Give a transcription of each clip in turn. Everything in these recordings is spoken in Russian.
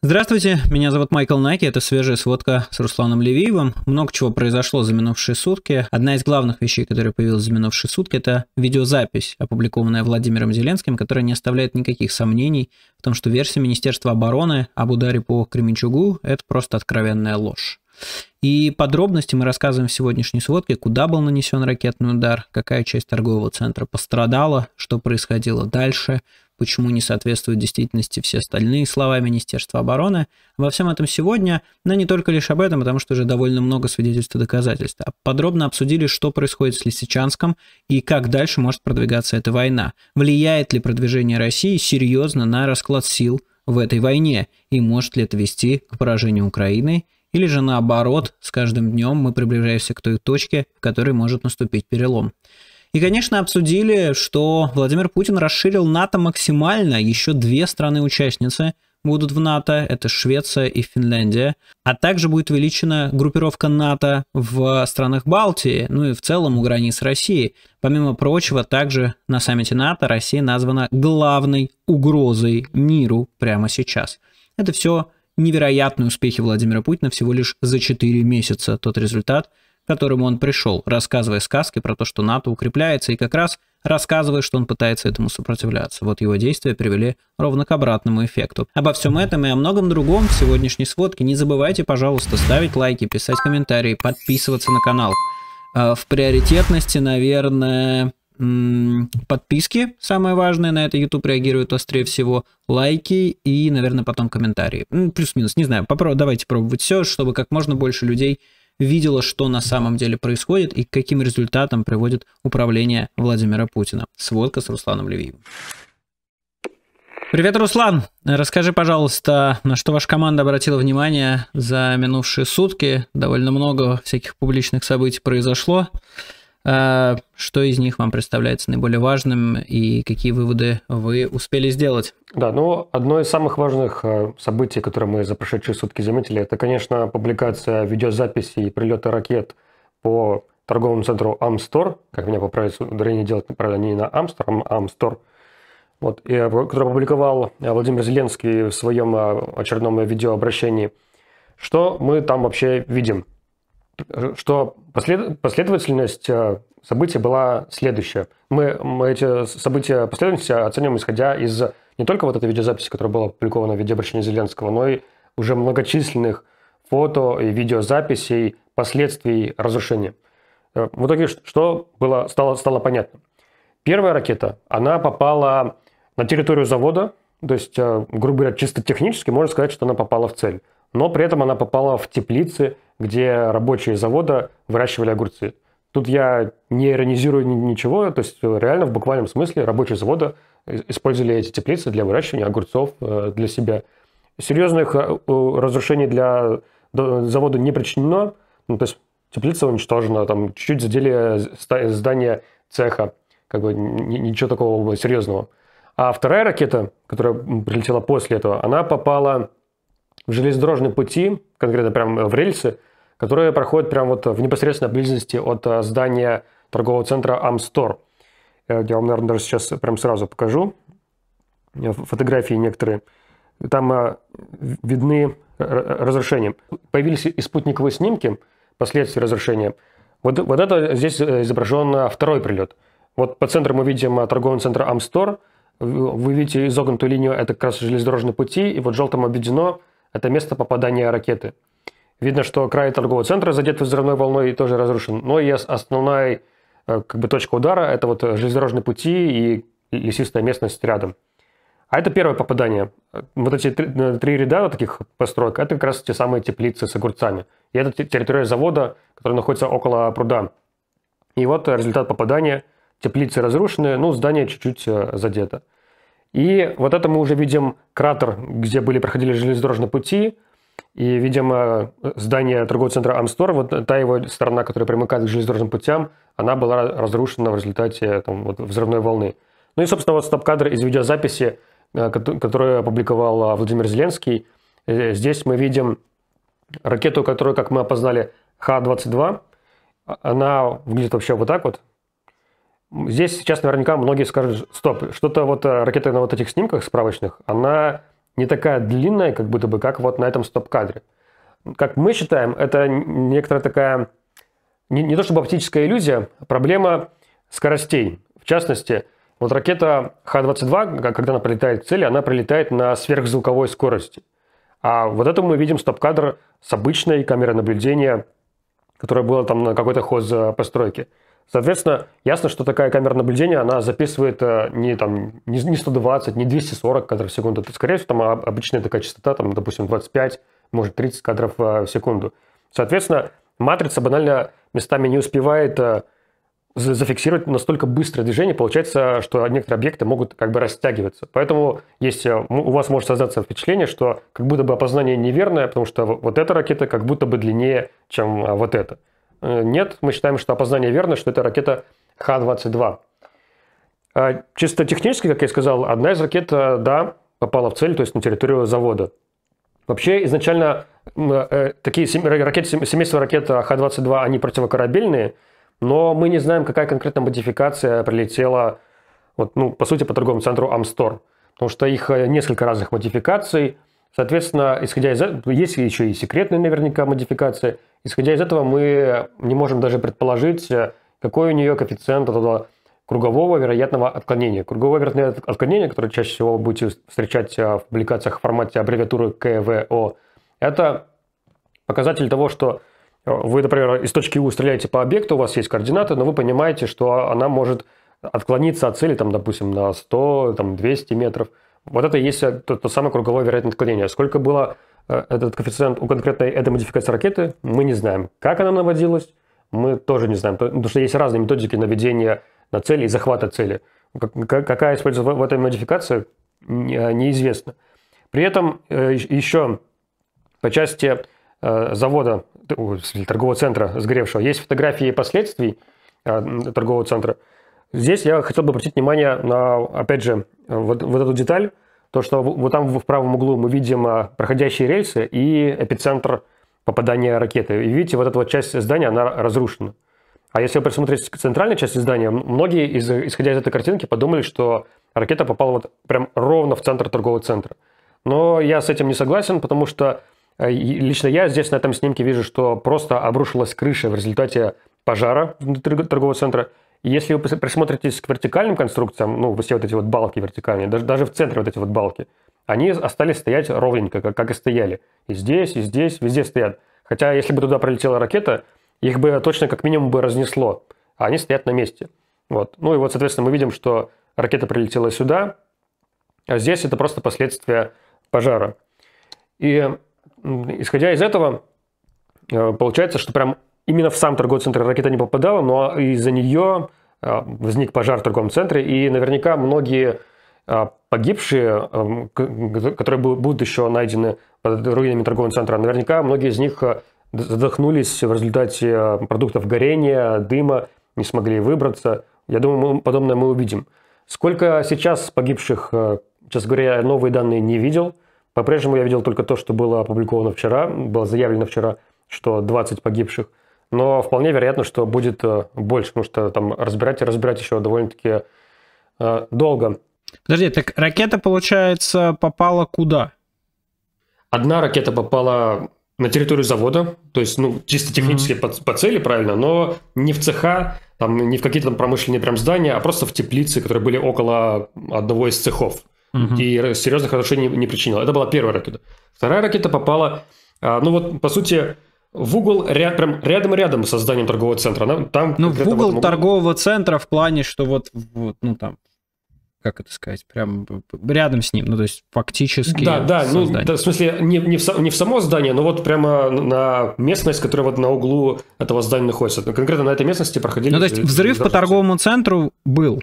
Здравствуйте, меня зовут Майкл Наки, это свежая сводка с Русланом Левиевым. Много чего произошло за минувшие сутки. Одна из главных вещей, которая появилась за минувшие сутки, это видеозапись, опубликованная Владимиром Зеленским, которая не оставляет никаких сомнений в том, что версия Министерства обороны об ударе по Кременчугу – это просто откровенная ложь. И подробности мы рассказываем в сегодняшней сводке, куда был нанесен ракетный удар, какая часть торгового центра пострадала, что происходило дальше – почему не соответствуют действительности все остальные слова Министерства обороны. Во всем этом сегодня, но не только лишь об этом, потому что уже довольно много свидетельств и доказательств. А подробно обсудили, что происходит с Лисичанском и как дальше может продвигаться эта война. Влияет ли продвижение России серьезно на расклад сил в этой войне и может ли это вести к поражению Украины или же наоборот, с каждым днем мы приближаемся к той точке, в которой может наступить перелом. И, конечно, обсудили, что Владимир Путин расширил НАТО максимально. Еще две страны-участницы будут в НАТО. Это Швеция и Финляндия. А также будет увеличена группировка НАТО в странах Балтии, ну и в целом у границ России. Помимо прочего, также на саммите НАТО Россия названа главной угрозой миру прямо сейчас. Это все невероятные успехи Владимира Путина всего лишь за 4 месяца. Тот результат, которому он пришел, рассказывая сказки про то, что НАТО укрепляется, и как раз рассказывая, что он пытается этому сопротивляться. Вот его действия привели ровно к обратному эффекту. Обо всем этом и о многом другом в сегодняшней сводке не забывайте, пожалуйста, ставить лайки, писать комментарии, подписываться на канал. Э, в приоритетности, наверное, подписки, самое важное, на это YouTube реагирует острее всего, лайки и, наверное, потом комментарии. Плюс-минус, не знаю, попро давайте пробовать все, чтобы как можно больше людей видела, что на самом деле происходит и к каким результатам приводит управление Владимира Путина. Сводка с Русланом Левиевым. Привет, Руслан. Расскажи, пожалуйста, на что ваша команда обратила внимание за минувшие сутки. Довольно много всяких публичных событий произошло. Э, что из них вам представляется наиболее важным и какие выводы вы успели сделать? Да, ну, одно из самых важных э, событий, которые мы за прошедшие сутки заметили, это, конечно, публикация видеозаписи и прилета ракет по торговому центру Амстор, как меня поправить, ударение делать, правда, не на Амстор, а Амстор, вот, и, э, который опубликовал Владимир Зеленский в своем очередном видеообращении. Что мы там вообще видим? что послед... последовательность э, событий была следующая. Мы, мы эти события последовательности оценим исходя из не только вот этой видеозаписи, которая была опубликована в виде обращения Зеленского, но и уже многочисленных фото и видеозаписей последствий разрушения. Э, в итоге что было, стало, стало понятно? Первая ракета, она попала на территорию завода, то есть, э, грубо говоря, чисто технически можно сказать, что она попала в цель. Но при этом она попала в теплицы где рабочие завода выращивали огурцы. Тут я не иронизирую ничего, то есть э, реально в буквальном смысле рабочие завода э, использовали эти теплицы для выращивания огурцов э, для себя. Серьезных разрушений для завода не причинено, ну, то есть теплица уничтожена, там чуть-чуть задели здание цеха, как бы ничего такого серьезного. А вторая ракета, которая прилетела после этого, она попала в железнодорожные пути, конкретно прямо в рельсы, которые проходит прямо вот в непосредственной близости от э, здания торгового центра Амстор. Э, я вам, наверное, даже сейчас прям сразу покажу э, фотографии некоторые. Там видны разрушения. Появились и спутниковые снимки последствия разрушения. Вот, вот это здесь изображен второй прилет. Вот по центру мы видим торговый центр Амстор. Вы видите изогнутую линию, это как раз железнодорожные пути. И вот желтым обведено это место попадания ракеты – Видно, что край торгового центра задет взрывной волной и тоже разрушен. Но и основная э, как бы, точка удара – это вот э, железнодорожные пути и лесистая местность рядом. А это первое попадание. Вот эти три, э, три ряда вот таких построек – это как раз те самые теплицы с огурцами. И это территория завода, который находится около пруда. И вот результат попадания. Теплицы разрушены, ну, здание чуть-чуть задето. И вот это мы уже видим кратер, где были проходили железнодорожные пути – и, видимо, здание торгового центра Амстор, вот та его сторона, которая примыкает к железнодорожным путям, она была разрушена в результате там, вот, взрывной волны. Ну и, собственно, вот стоп-кадр из видеозаписи, э, которую опубликовал э, Владимир Зеленский. Э, здесь мы видим ракету, которую, как мы опознали, Х-22. Она выглядит вообще вот так вот. Здесь сейчас наверняка многие скажут, стоп, что-то вот ракета на вот этих снимках справочных, она не такая длинная, как будто бы, как вот на этом стоп-кадре. Как мы считаем, это некоторая такая, не, не то чтобы оптическая иллюзия, проблема скоростей. В частности, вот ракета Х-22, когда она прилетает к цели, она прилетает на сверхзвуковой скорости. А вот это мы видим стоп-кадр с обычной камеры наблюдения, которая была там на какой-то хоз постройки. постройки. Соответственно, ясно, что такая камера наблюдения, она записывает э, не, там, не 120, не 240 кадров в секунду. Это, скорее всего, там а, обычная такая частота, там, допустим, 25, может, 30 кадров э, в секунду. Соответственно, матрица банально местами не успевает э, зафиксировать настолько быстрое движение, получается, что некоторые объекты могут как бы растягиваться. Поэтому есть, у вас может создаться впечатление, что как будто бы опознание неверное, потому что вот эта ракета как будто бы длиннее, чем а, вот эта. Э, нет, мы считаем, что опознание верно, что это ракета Х-22. А, чисто технически, как я сказал, одна из ракет, э, да, попала в цель, то есть на территорию завода. Вообще, изначально э, такие ракеты, семейство ракет Х-22, они противокорабельные, но мы не знаем, какая конкретно модификация прилетела, вот, ну, по сути, по торговому центру Амстор. Потому что их несколько разных модификаций. Соответственно, исходя из этого, есть еще и секретные наверняка модификации. Исходя из этого, мы не можем даже предположить, э, какой у нее коэффициент этого кругового вероятного отклонения. Круговое вероятное отклонение, которое чаще всего вы будете встречать э, в публикациях в формате аббревиатуры КВО, это показатель того, что э, вы, например, из точки У стреляете по объекту, у вас есть координаты, но вы понимаете, что она может отклониться от цели, там, допустим, на 100, там, 200 метров. Вот это и есть то, то самое круговое вероятное отклонение. Сколько было Э, этот коэффициент у конкретной этой модификации ракеты, мы не знаем. Как она наводилась, мы тоже не знаем. Ну, потому что есть разные методики наведения на цели и захвата цели. Какая используется в этой модификации, неизвестно. При этом э, еще по части э, завода, торгового центра сгоревшего, есть фотографии последствий торгового центра. Здесь я хотел бы обратить внимание на, опять же, вот, вот эту деталь, то, что вот там в правом углу мы видим а, проходящие рельсы и эпицентр попадания ракеты. И видите, вот эта вот часть здания, она разрушена. А если вы посмотрите центральную часть здания, многие, из, исходя из этой картинки, подумали, что ракета попала вот прям ровно в центр торгового центра. Но я с этим не согласен, потому что э, лично я здесь на этом снимке вижу, что просто обрушилась крыша в результате пожара внутри торгового центра – если вы присмотритесь к вертикальным конструкциям, ну, все вот эти вот балки вертикальные, даже, даже в центре вот эти вот балки, они остались стоять ровненько, как, как и стояли. И здесь, и здесь, везде стоят. Хотя, если бы туда пролетела ракета, их бы точно как минимум бы разнесло, а они стоят на месте. Вот. Ну и вот, соответственно, мы видим, что ракета прилетела сюда, а здесь это просто последствия пожара. И исходя из этого, э, получается, что прям именно в сам торговый центр ракета не попадала, но из-за нее а, возник пожар в торговом центре, и наверняка многие а, погибшие, эм, которые будут еще найдены под руинами торгового центра, наверняка многие из них а, задохнулись в результате продуктов горения, дыма, не смогли выбраться. Я думаю, мы, подобное мы увидим. Сколько сейчас погибших, честно говоря, я новые данные не видел. По-прежнему я видел только то, что было опубликовано вчера, было заявлено вчера, что 20 погибших – но вполне вероятно, что будет э, больше, потому что там разбирать и разбирать еще довольно-таки э, долго. Подожди, так ракета, получается, попала куда? Одна ракета попала на территорию завода, то есть, ну, чисто технически mm-hmm. по, по цели, правильно, но не в цеха, там, не в какие-то там промышленные прям здания, а просто в теплицы, которые были около одного из цехов. Mm-hmm. И серьезных разрушений не, не причинило. Это была первая ракета. Вторая ракета попала, а, ну вот, по сути, в угол ряд, прям рядом-рядом со созданием торгового центра. Там, ну, в угол в торгового центра в плане, что вот, вот, ну, там, как это сказать, прям рядом с ним, ну, то есть фактически Да, да, ну, да, в смысле, не, не, в, не в само здание, но вот прямо на местность, которая вот на углу этого здания находится. Конкретно на этой местности проходили... Ну, то есть взрыв по торговому центру был,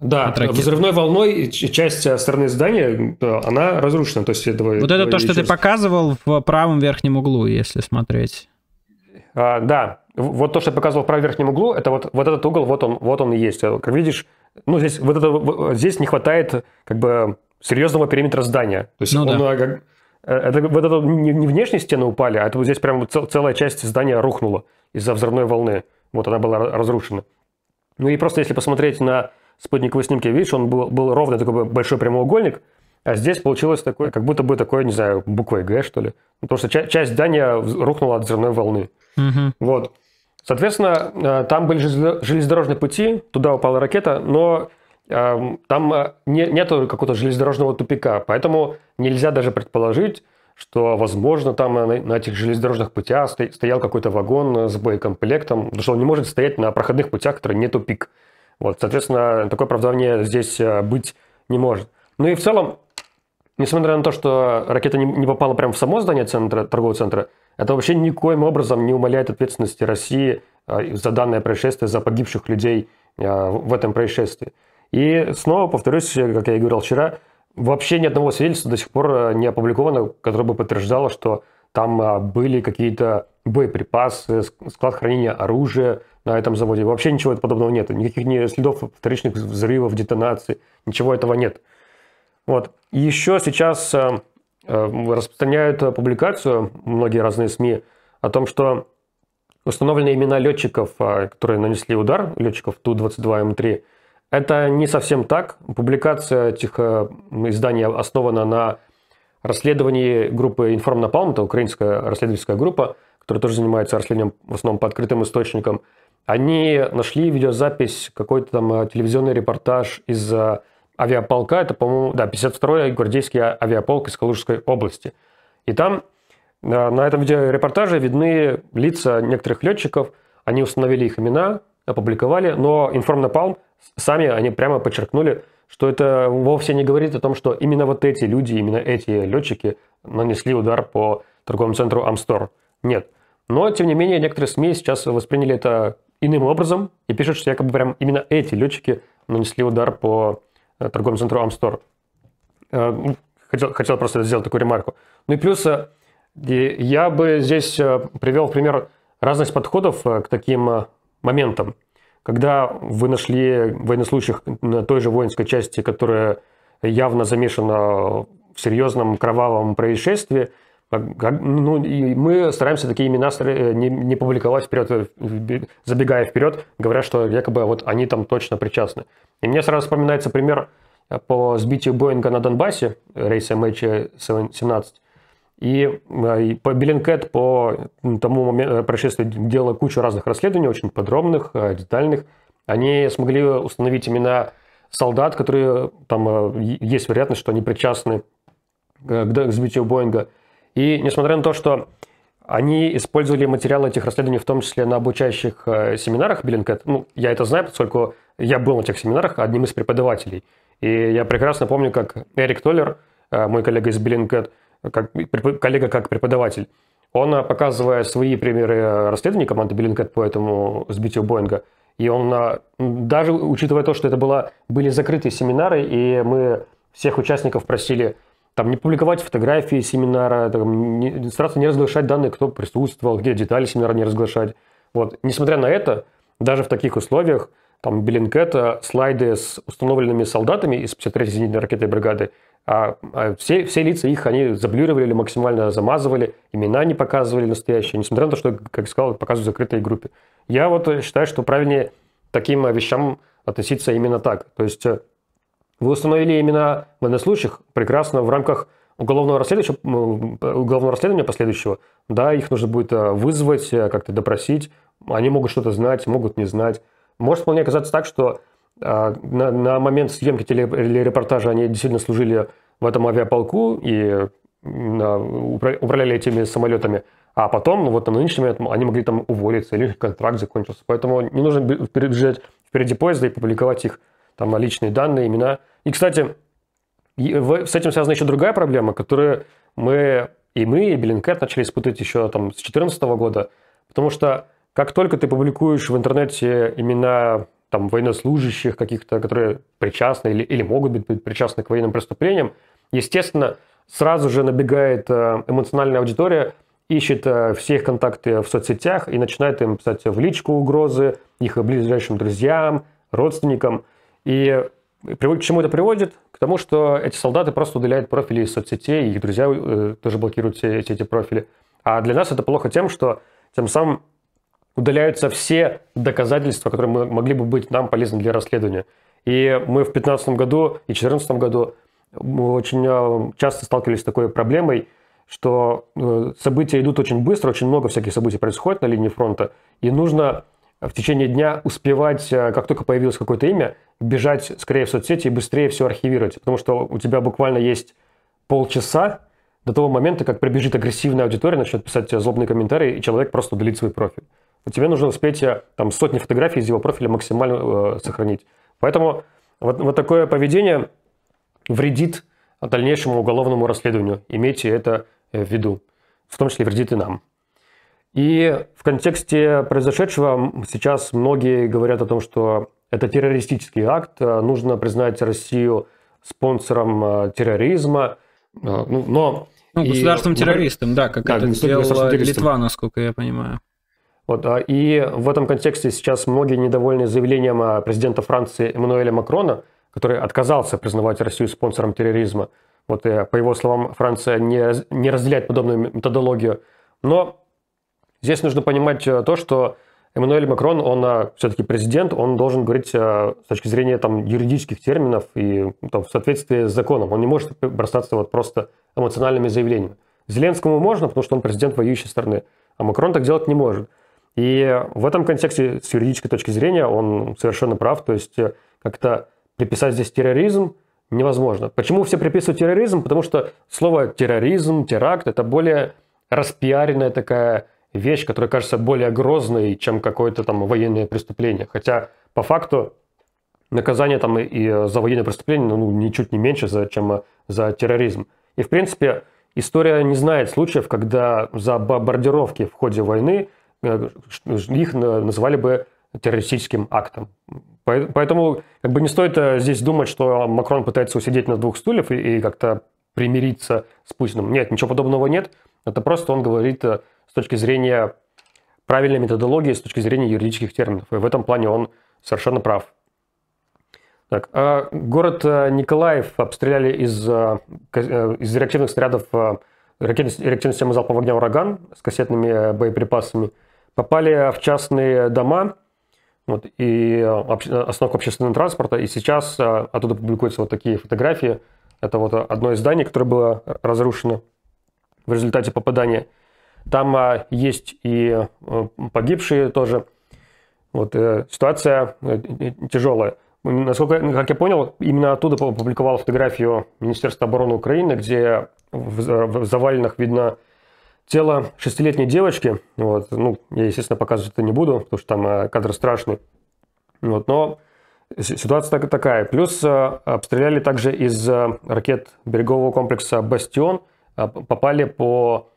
да, от взрывной волной часть э, стороны здания, э, она разрушена. То есть этого, вот это то, что часть... ты показывал в правом верхнем углу, если смотреть. А, да, вот то, что я показывал в правом верхнем углу, это вот, вот этот угол, вот он, вот он и есть. Э, как видишь, ну здесь, вот это, здесь не хватает как бы серьезного периметра здания. То есть ну, он, да. как, это, вот это не, не внешние стены упали, а это вот здесь прям цел, целая часть здания рухнула из-за взрывной волны. Вот она была разрушена. Ну и просто если посмотреть на спутниковые снимки, видишь, он был, был ровно такой большой прямоугольник, а здесь получилось такое, как будто бы такое, не знаю, буквой Г, что ли. Ну, потому что ча- часть здания рухнула от взрывной волны. Угу. Вот. Соответственно, э, там были железнодорожные пути, туда упала ракета, но эм, там э, не, нету какого-то железнодорожного тупика, поэтому нельзя даже предположить, что, возможно, там на, на этих железнодорожных путях стоял какой-то вагон э, с боекомплектом, потому что он не может стоять на проходных путях, которые не тупик. Вот, соответственно, такое оправдание здесь э, быть не может. Ну и в целом, несмотря на то, что ракета не попала прямо в само здание центра, торгового центра, это вообще никоим образом не умаляет ответственности России э, за данное происшествие, за погибших людей э, в этом происшествии. И снова повторюсь, как я и говорил вчера, вообще ни одного свидетельства до сих пор не опубликовано, которое бы подтверждало, что там были какие-то боеприпасы, склад хранения оружия, на этом заводе. Вообще ничего подобного нет. Никаких ни следов вторичных взрывов, детонаций, ничего этого нет. Вот. И еще сейчас э, э, распространяют публикацию многие разные СМИ о том, что установлены имена летчиков, э, которые нанесли удар, летчиков Ту-22М3. Это не совсем так. Публикация этих изданий основана на расследовании группы «Информнапалм», это украинская расследовательская группа, которая тоже занимается расследованием в основном по открытым источникам. Они нашли видеозапись, какой-то там э, телевизионный репортаж из э, авиаполка, это, по-моему, да, 52-й гвардейский а, авиаполк из Калужской области. И там э, на этом видеорепортаже видны лица некоторых летчиков, они установили их имена, опубликовали, но Информнапалм сами они прямо подчеркнули, что это вовсе не говорит о том, что именно вот эти люди, именно эти летчики нанесли удар по торговому центру Амстор. Нет. Но, тем не менее, некоторые СМИ сейчас восприняли это иным образом и пишут, что якобы прям именно эти летчики нанесли удар по э, торговому центру Амстор. Э, ну, хотел, хотел просто сделать такую ремарку. Ну и плюс э, я бы здесь привел в пример разность подходов к таким моментам. Когда вы нашли военнослужащих на той же воинской части, которая явно замешана в серьезном кровавом происшествии, ну, и мы стараемся такие имена э, не, публиковать вперед, э, забегая вперед, говоря, что якобы вот они там точно причастны. И мне сразу вспоминается пример э, по сбитию Боинга на Донбассе, рейс MH17, и, по Беллинкет, по тому моменту происшествию делала кучу разных расследований, очень подробных, детальных. Они смогли установить имена солдат, которые там есть вероятность, что они причастны к сбитию Боинга. И несмотря на то, что они использовали материалы этих расследований в том числе на обучающих э, семинарах Billingcat, ну, я это знаю, поскольку я был на этих семинарах одним из преподавателей. И я прекрасно помню, как Эрик Толлер, э, мой коллега из Billingcat, как, коллега как преподаватель, он, э, показывая свои примеры расследований команды Billingcat по этому сбитию Боинга, и он, даже учитывая то, что это было, были закрытые семинары, и мы всех участников просили там не публиковать фотографии семинара, там, не, стараться не разглашать данные, кто присутствовал, где детали семинара не разглашать. Вот. Несмотря на это, даже в таких условиях, там, Беллинкета, слайды с установленными солдатами из 53-й зенитной ракетной бригады, а, а все, все лица их они заблюривали максимально замазывали, имена не показывали настоящие, несмотря на то, что, как я сказал, показывают в закрытой группе. Я вот считаю, что правильнее таким вещам относиться именно так. То есть э, вы установили имена военнослужащих прекрасно в рамках уголовного расследования, уголовного расследования последующего. Да, их нужно будет э, вызвать, э, как-то допросить. Они могут что-то знать, могут не знать. Может вполне оказаться так, что э, на, на момент съемки телерепортажа они действительно служили в этом авиаполку и управляли этими самолетами, а потом, ну, вот на нынешнем они могли там уволиться или контракт закончился. Поэтому не нужно перебежать впереди поезда и публиковать их там личные данные, имена. И, кстати, с этим связана еще другая проблема, которую мы и мы, и Bellingcat начали испытывать еще там с 2014 года, потому что как только ты публикуешь в интернете имена там военнослужащих каких-то, которые причастны или, или могут быть причастны к военным преступлениям, естественно, сразу же набегает э, эмоциональная аудитория, ищет э, все их контакты в соцсетях и начинает им писать в личку угрозы, их ближайшим друзьям, родственникам – и к чему это приводит? К тому, что эти солдаты просто удаляют профили из соцсетей, их друзья э, тоже блокируют все, эти эти профили. А для нас это плохо тем, что тем самым удаляются все доказательства, которые мы, могли бы быть нам полезны для расследования. И мы в 2015 году и 2014 году очень э, часто сталкивались с такой проблемой, что э, события идут очень быстро, очень много всяких событий происходит на линии фронта, и нужно в течение дня успевать, э, как только появилось какое-то имя, бежать скорее в соцсети и быстрее все архивировать, потому что у тебя буквально есть полчаса до того момента, как пробежит агрессивная аудитория, начнет писать тебе злобные комментарии, и человек просто удалит свой профиль. Тебе нужно успеть э, там сотни фотографий из его профиля максимально э, сохранить. Поэтому вот, вот такое поведение вредит дальнейшему уголовному расследованию. Имейте это в виду. В том числе вредит и нам. И в контексте произошедшего сейчас многие говорят о том, что это террористический акт, э, нужно признать Россию спонсором э, терроризма. Э, ну, но ну, государством террористом, да, как да, это сделала Литва, насколько я понимаю. Вот, а, и в этом контексте сейчас многие недовольны заявлением президента Франции Эммануэля Макрона, который отказался признавать Россию спонсором терроризма. Вот, по его словам, Франция не, не разделяет подобную методологию. Но Здесь нужно понимать э, то, что Эммануэль Макрон, он э, все-таки президент, он должен говорить э, с точки зрения там, юридических терминов и там, в соответствии с законом. Он не может бросаться вот просто эмоциональными заявлениями. Зеленскому можно, потому что он президент воюющей стороны, а Макрон так делать не может. И в этом контексте, с юридической точки зрения, он совершенно прав. То есть как-то приписать здесь терроризм невозможно. Почему все приписывают терроризм? Потому что слово терроризм, теракт – это более распиаренная такая вещь, которая кажется более грозной, чем какое-то там военное преступление. Хотя по факту наказание там и э, за военное преступление ну, ну ничуть не меньше, чем э, за терроризм. И в принципе история не знает случаев, когда за бомбардировки в ходе войны э, их называли бы террористическим актом. Поэтому как бы не стоит здесь думать, что Макрон пытается усидеть на двух стульях и как-то примириться с Путиным. Нет, ничего подобного нет. Это просто он говорит с точки зрения правильной методологии, с точки зрения юридических терминов. И в этом плане он совершенно прав. Так, а город э, Николаев обстреляли из, э, э, из реактивных снарядов ракетной, реактивной системы залпового огня «Ураган» с кассетными боеприпасами. Попали в частные дома вот, и остановку общественного транспорта. И сейчас оттуда публикуются вот такие фотографии. Это вот одно из зданий, которое было разрушено в результате попадания. Там а, есть и э, погибшие тоже. Вот э, ситуация э, тяжелая. Насколько, как я понял, именно оттуда опубликовал фотографию Министерства обороны Украины, где в, заваленных видно тело шестилетней девочки. Вот, ну, я, естественно, показывать это не буду, потому что там кадр страшный. Вот, но ситуация такая. Плюс обстреляли также из ракет берегового комплекса «Бастион», попали по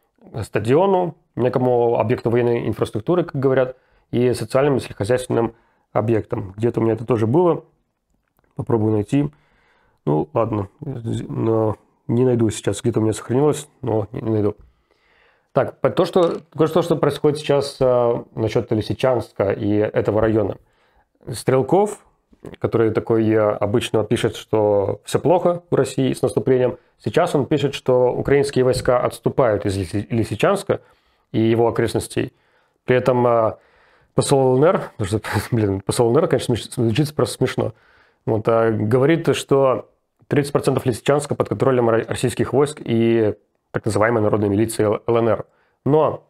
стадиону, некому объекту военной инфраструктуры, как говорят, и социальным и сельскохозяйственным объектам. Где-то у меня это тоже было. Попробую найти. Ну, ладно, но не найду сейчас. Где-то у меня сохранилось, но не найду. Так, то, что, то, что происходит сейчас э, насчет Лисичанска и этого района. Стрелков который такой э, обычно пишет, что все плохо в России с наступлением. Сейчас он пишет, что украинские войска отступают из Лисичанска и его окрестностей. При этом э, посол ЛНР, блин, посол ЛНР, конечно, звучит просто смешно, вот, э, говорит, что 30% Лисичанска под контролем российских войск и так называемой народной милиции ЛНР. Но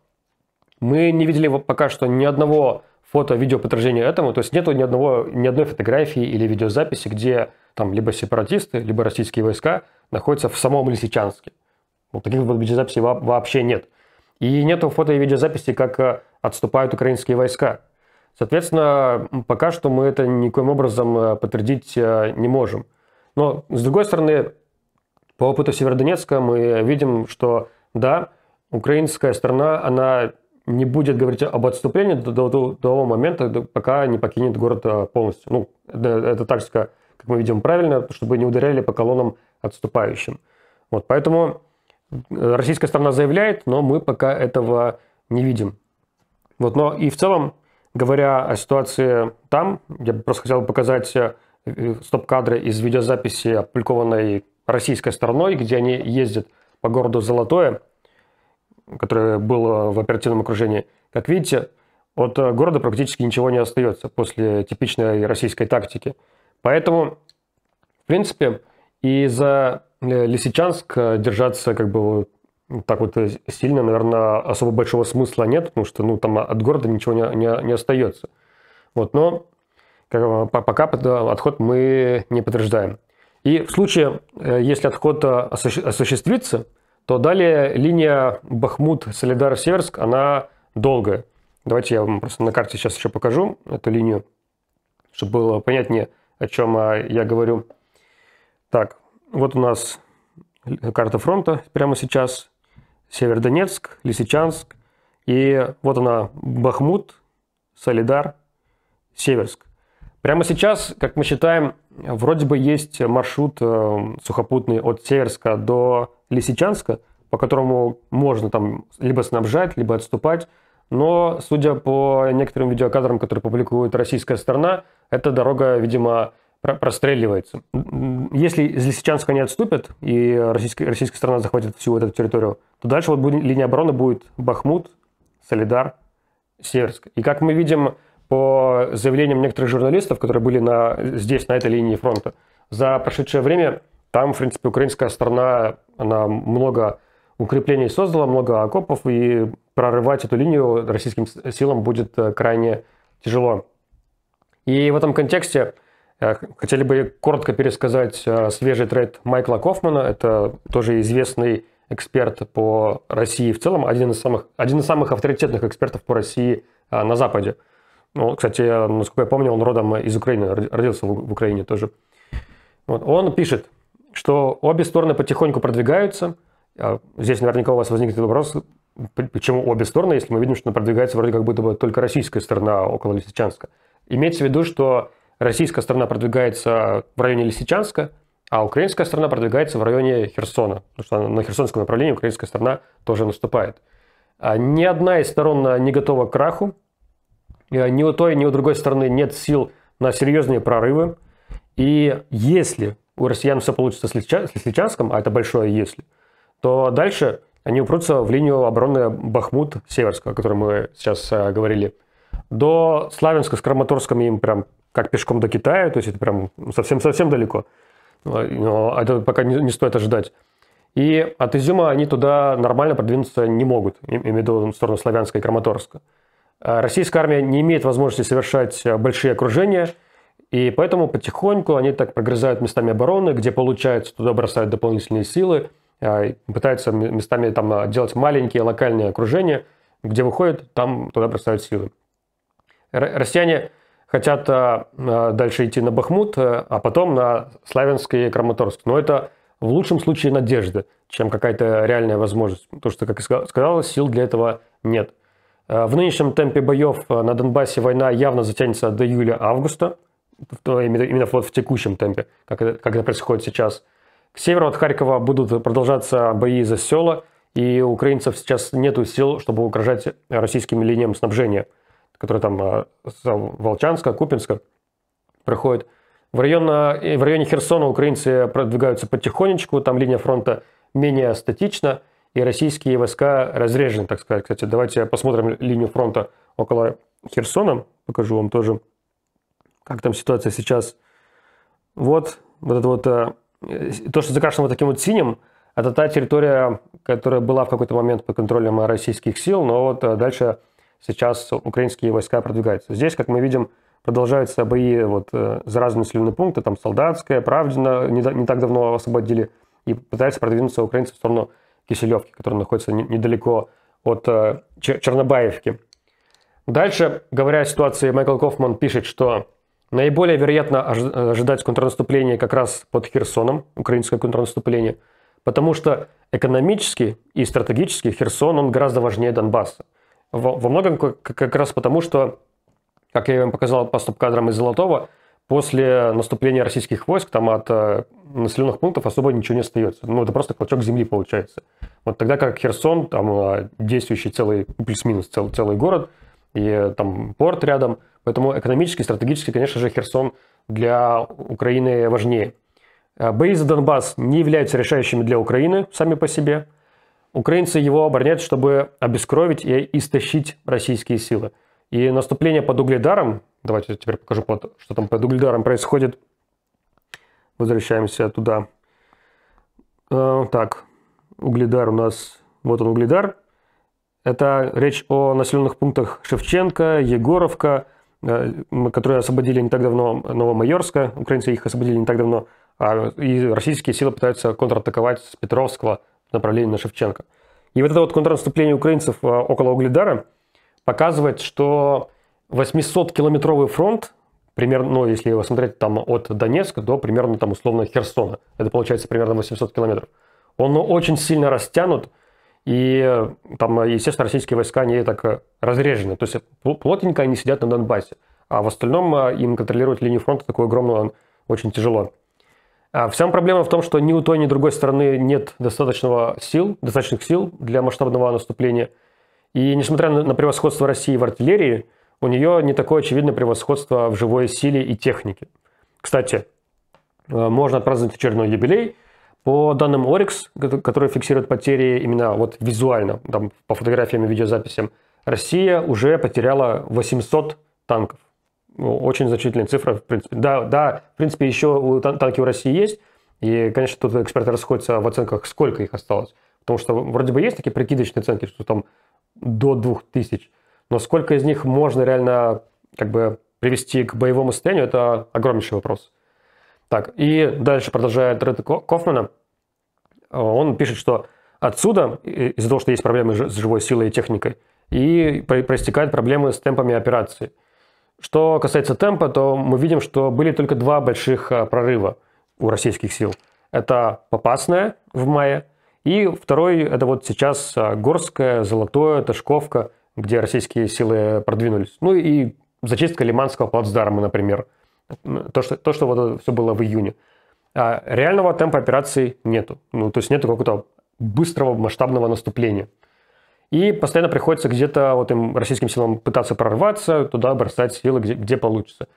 мы не видели пока что ни одного фото-видео подтверждение этому. То есть нету ни, одного, ни одной фотографии или видеозаписи, где там либо сепаратисты, либо российские войска находятся в самом Лисичанске. Вот таких видеозаписей вообще нет. И нету фото и видеозаписи, как э, отступают украинские войска. Соответственно, пока что мы это никоим образом э, подтвердить э, не можем. Но, с другой стороны, по опыту Северодонецка мы видим, что да, украинская сторона она не будет говорить об отступлении до, до, до того момента, пока не покинет город э, полностью. Ну, это, это тактика, как мы видим, правильно, чтобы не ударяли по колоннам отступающим. Вот, поэтому э, российская сторона заявляет, но мы пока этого не видим. Вот, но и в целом, говоря о ситуации там, я бы просто хотел показать э, стоп-кадры из видеозаписи, опубликованной российской стороной, где они ездят по городу Золотое которое было в оперативном окружении. Как видите, от э, города практически ничего не остается после типичной российской тактики. Поэтому, в принципе, и за э, Лисичанск э, держаться как бы так вот сильно, наверное, особо большого смысла нет, потому что ну, там от города ничего не, не, не остается. Вот, но как, пока отход мы не подтверждаем. И в случае, если отход осуществится, то далее линия Бахмут-Солидар-Северск, она долгая. Давайте я вам просто на карте сейчас еще покажу эту линию, чтобы было понятнее, о чем а, я говорю. Так, вот у нас карта фронта прямо сейчас. Севердонецк, Лисичанск. И вот она, Бахмут, Солидар, Северск. Прямо сейчас, как мы считаем, Вроде бы есть маршрут э, сухопутный от Северска до Лисичанска, по которому можно там либо снабжать, либо отступать. Но, судя по некоторым видеокадрам, которые публикует российская сторона, эта дорога, видимо, простреливается. Если из Лисичанска не отступят, и российская, российская сторона захватит всю эту территорию, то дальше вот будет, линия обороны будет Бахмут, Солидар, Северск. И как мы видим, по заявлениям некоторых журналистов, которые были на, здесь, на этой линии фронта, за прошедшее время там, в принципе, украинская сторона, она много укреплений создала, много окопов, и прорывать эту линию российским силам будет э, крайне тяжело. И в этом контексте э, хотели бы коротко пересказать э, свежий трейд Майкла Кофмана. Это тоже известный эксперт по России в целом, один из самых, один из самых авторитетных экспертов по России на Западе. Ну, кстати, я, насколько я помню, он родом из Украины, родился в Украине тоже. Вот. Он пишет, что обе стороны потихоньку продвигаются. А здесь наверняка у вас возникнет вопрос, почему обе стороны, если мы видим, что продвигается вроде как будто бы только российская сторона а около Лисичанска. Имеется в виду, что российская сторона продвигается в районе Лисичанска, а украинская сторона продвигается в районе Херсона, потому что на херсонском направлении украинская сторона тоже наступает. А ни одна из сторон не готова к краху, ни у той, ни у другой стороны нет сил на серьезные прорывы. И если у россиян все получится с Лисичанском, а это большое «если», то дальше они упрутся в линию обороны Бахмут Северска, о которой мы сейчас э, говорили. До Славянска с Краматорском им прям как пешком до Китая, то есть это прям совсем-совсем далеко. Но это пока не, не стоит ожидать. И от Изюма они туда нормально продвинуться не могут, имею в виду в сторону Славянска и Краматорска. А, российская армия не имеет возможности совершать а, большие окружения, и поэтому потихоньку они так прогрызают местами обороны, где получается, туда бросают дополнительные силы, а, пытаются местами там делать маленькие локальные окружения, где выходят, там туда бросают силы. Россияне хотят дальше идти на Бахмут, э, а потом на Славянск и Краматорск. Но это в лучшем случае надежда, чем какая-то реальная возможность. Потому что, как и сказал, сил для этого нет. Э, в нынешнем темпе боев э, на Донбассе война явно затянется до июля-августа, именно вот в текущем темпе, как это, как это происходит сейчас. К северу от Харькова будут продолжаться бои за села, и у украинцев сейчас нет сил, чтобы угрожать российским линиям снабжения, которые там э, с Волчанска, Купинска проходят. В, район, в районе Херсона украинцы продвигаются потихонечку, там линия фронта менее статична – и российские войска разрежены, так сказать. Кстати, давайте посмотрим линию фронта около Херсона. Покажу вам тоже, как там ситуация сейчас. Вот, вот это вот, э, то, что закрашено вот таким вот синим, это та территория, которая была в какой-то момент под контролем российских сил, но вот э, дальше сейчас украинские войска продвигаются. Здесь, как мы видим, продолжаются бои вот, э, за разные населенные пункты, там Солдатская, Правдина не, не так давно освободили, и пытаются продвинуться украинцы в сторону Киселевки, которая находится недалеко от э, Чернобаевки. Дальше, говоря о ситуации, Майкл Кофман пишет, что наиболее вероятно ожидать контрнаступление как раз под Херсоном, украинское контрнаступление, потому что экономически и стратегически Херсон, он гораздо важнее Донбасса. Во многом как раз потому, что, как я вам показал по стоп-кадрам из Золотого, после наступления российских войск там от э, населенных пунктов особо ничего не остается. Ну, это просто клочок земли получается. Вот тогда как Херсон, там э, действующий целый, плюс-минус целый, целый город, и э, там порт рядом. Поэтому экономически, стратегически, конечно же, Херсон для Украины важнее. Бои за Донбасс не являются решающими для Украины сами по себе. Украинцы его обороняют, чтобы обескровить и истощить российские силы. И наступление под Угледаром Давайте теперь покажу, под, что там под Угледаром происходит. Возвращаемся туда. Э, так, Угледар у нас... Вот он, Угледар. Это речь о населенных пунктах Шевченко, Егоровка, э, которые освободили не так давно Новомайорска. Украинцы их освободили не так давно. А, и российские силы пытаются контратаковать с Петровского направления на Шевченко. И вот это вот контрнаступление украинцев э, около Угледара показывает, что 800-километровый фронт, примерно, ну, если смотреть там от Донецка до примерно там условно Херсона, это получается примерно 800 километров, он ну, очень сильно растянут, и там, естественно, российские войска не так разрежены, то есть плотненько они сидят на Донбассе, а в остальном а, им контролировать линию фронта такую огромную очень тяжело. А вся проблема в том, что ни у той, ни у другой стороны нет достаточного сил, достаточных сил для масштабного наступления. И несмотря на превосходство России в артиллерии, у нее не такое очевидное превосходство в живой силе и технике. Кстати, э, можно отпраздновать очередной юбилей. По данным Орикс, которые фиксируют потери именно вот визуально, там, по фотографиям и видеозаписям, Россия уже потеряла 800 танков. Ну, очень значительная цифра, в принципе. Да, да в принципе, еще танки у России есть. И, конечно, тут эксперты расходятся в оценках, сколько их осталось. Потому что вроде бы есть такие прикидочные оценки, что там до 2000. Но сколько из них можно реально как бы привести к боевому состоянию, это огромнейший вопрос. Так, и дальше продолжает Ред Кофмана, он пишет, что отсюда, из-за того, что есть проблемы с живой силой и техникой, и проистекают проблемы с темпами операции. Что касается темпа, то мы видим, что были только два больших а, прорыва у российских сил. Это Попасная в мае, и второй – это вот сейчас а, Горская, Золотое, Ташковка – где российские силы продвинулись. Ну и зачистка Лиманского плацдарма, например. То, что, то, что вот все было в июне. А реального темпа операции нету. Ну, то есть нету какого-то быстрого масштабного наступления. И постоянно приходится где-то вот им российским силам пытаться прорваться, туда бросать силы, где, где получится.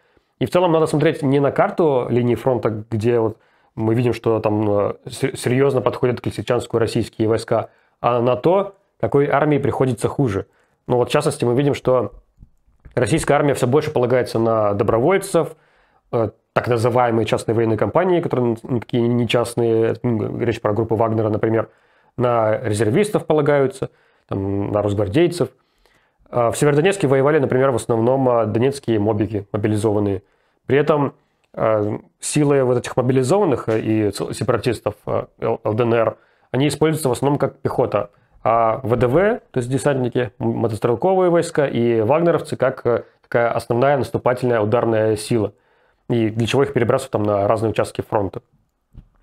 И в целом надо смотреть не на карту линии фронта, где вот мы видим, что там э, серьезно подходят к Лисичанску российские войска, а на то, какой армии приходится хуже – ну вот в частности мы видим, что российская армия все больше полагается на добровольцев, э, так называемые частные военные компании, которые никакие не частные, речь про группу Вагнера, например, на резервистов полагаются, там, на росгвардейцев. А в Северодонецке воевали, например, в основном а, донецкие мобики, мобилизованные. При этом а, силы вот этих мобилизованных и сепаратистов ЛДНР, они используются в основном как пехота – а ВДВ, то есть десантники, мотострелковые войска и вагнеровцы как э, такая основная наступательная ударная сила. И для чего их перебрасывают там на разные участки фронта.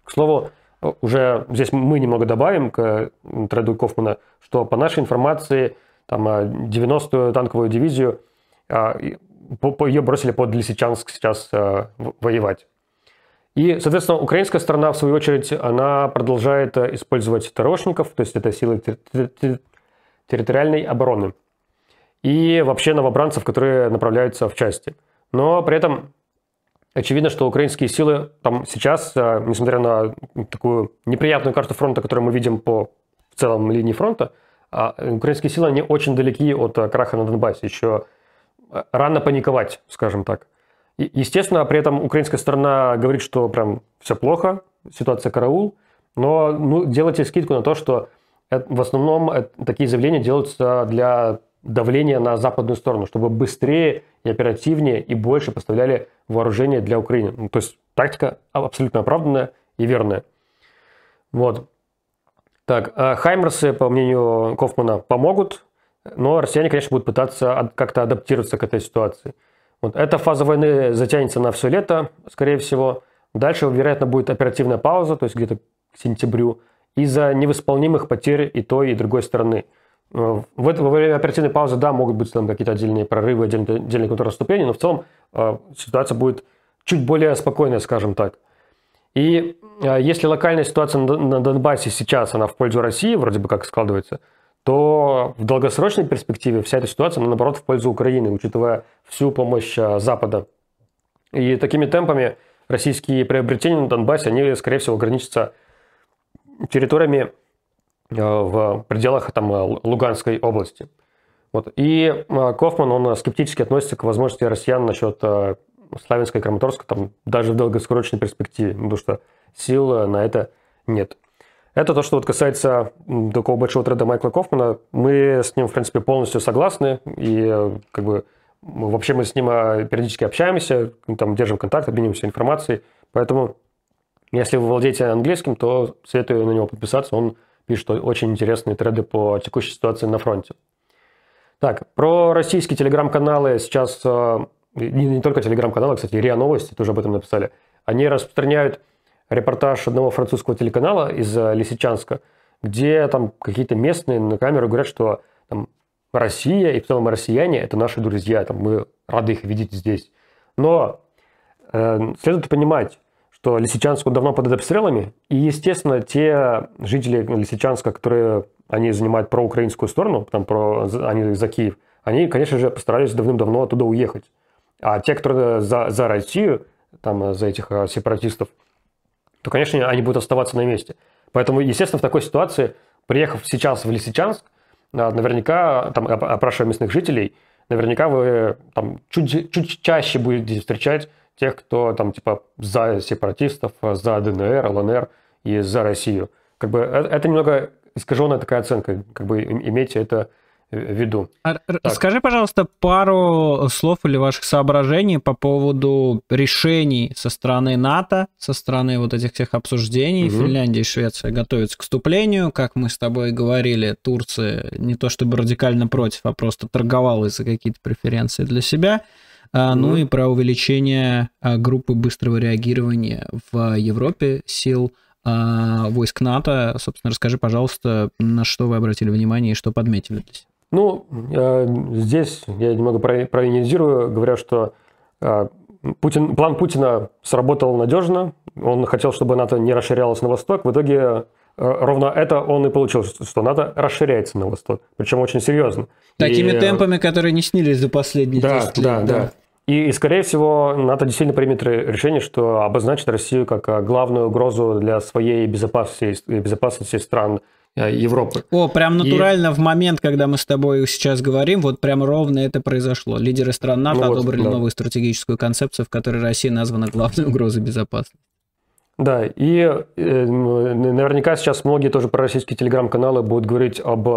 К слову, э, уже здесь мы немного добавим к треду Кофмана, что по нашей информации там 90-ю э, танковую дивизию а, ее бросили под Лисичанск сейчас воевать. И, соответственно, украинская сторона, в свою очередь, она продолжает э, использовать ТРОшников, то есть это силы территориальной обороны, и вообще новобранцев, которые направляются в части. Но при этом очевидно, что украинские силы там сейчас, э, несмотря на такую неприятную карту фронта, которую мы видим по в целом линии фронта, а украинские силы, они очень далеки от э, краха на Донбассе. Еще рано паниковать, скажем так. Естественно, при этом украинская сторона говорит, что прям все плохо, ситуация караул, но ну, делайте скидку на то, что э, в основном э, такие заявления делаются для давления на западную сторону, чтобы быстрее и оперативнее и больше поставляли вооружение для Украины. Ну, то есть тактика абсолютно оправданная и верная. Вот. Так, а Хаймерсы, по мнению Кофмана, помогут, но россияне, конечно, будут пытаться как-то адаптироваться к этой ситуации. Вот эта фаза войны затянется на все лето, скорее всего. Дальше, вероятно, будет оперативная пауза, то есть где-то к сентябрю, из-за невосполнимых потерь и той, и другой стороны. Э, в это, во время оперативной паузы, да, могут быть там какие-то отдельные прорывы, отдельные, отдельные контрнаступления, но в целом э, ситуация будет чуть более спокойная, скажем так. И э, если локальная ситуация на, на Донбассе сейчас, она в пользу России, вроде бы как складывается, то в долгосрочной перспективе вся эта ситуация, наоборот, в пользу Украины, учитывая всю помощь а, Запада. И такими темпами российские приобретения на Донбассе, они, скорее всего, ограничатся территориями а, в пределах там, а, Луганской области. Вот. И Кофман, он скептически относится к возможности россиян насчет славянской и Краматорска там, даже в долгосрочной перспективе, потому что сил на это нет. Это то, что вот касается такого большого тренда Майкла Кофмана. Мы с ним, в принципе, полностью согласны. И как бы вообще мы с ним а, периодически общаемся, там держим контакт, обмениваемся информацией. Поэтому, если вы владеете английским, то советую на него подписаться. Он пишет очень интересные треды по текущей ситуации на фронте. Так, про российские телеграм-каналы сейчас, а, не, не только телеграм-каналы, кстати, РИА Новости тоже об этом написали, они распространяют репортаж одного французского телеканала из э, Лисичанска, где там какие-то местные на камеру говорят, что там, Россия и в целом россияне – это наши друзья, там, мы рады их видеть здесь. Но э, следует понимать, что Лисичанск он давно под обстрелами, и, естественно, те жители Лисичанска, которые они занимают проукраинскую сторону, там, про, они за Киев, они, конечно же, постарались давным-давно оттуда уехать. А те, которые за, за Россию, там, э, за этих э, сепаратистов – то, конечно, они будут оставаться на месте. Поэтому, естественно, в такой ситуации, приехав сейчас в Лисичанск, а, наверняка, там, опрашивая местных жителей, наверняка вы там чуть, чуть чаще будете встречать тех, кто там типа за сепаратистов, за ДНР, ЛНР и за Россию. Как бы э, это немного искаженная такая оценка, как бы имейте это виду. А расскажи, так. пожалуйста, пару слов или ваших соображений по поводу решений со стороны НАТО, со стороны вот этих всех обсуждений. Угу. Финляндия и Швеция готовятся к вступлению. Как мы с тобой говорили, Турция не то чтобы радикально против, а просто торговалась за какие-то преференции для себя. А, ну и про увеличение а, группы быстрого реагирования в Европе сил а, войск НАТО. Собственно, расскажи, пожалуйста, на что вы обратили внимание и что подметили для ну, э, здесь я немного проинизирую, говоря, что э, Путин, план Путина сработал надежно. Он хотел, чтобы НАТО не расширялось на восток. В итоге э, ровно это он и получил, что НАТО расширяется на восток. Причем очень серьезно. Такими и... темпами, которые не снились за последние да, 10 лет. Да, да, да. И, и, скорее всего, НАТО действительно примет решение, что обозначит Россию как главную угрозу для своей безопасности, безопасности стран Э, Европы. О, прям натурально и... в момент, когда мы с тобой сейчас говорим, вот прям ровно это произошло. Лидеры стран НАТО ну, одобрили да. новую стратегическую концепцию, в которой Россия названа главной угрозой безопасности. Да, и э, наверняка сейчас многие тоже пророссийские телеграм-каналы будут говорить об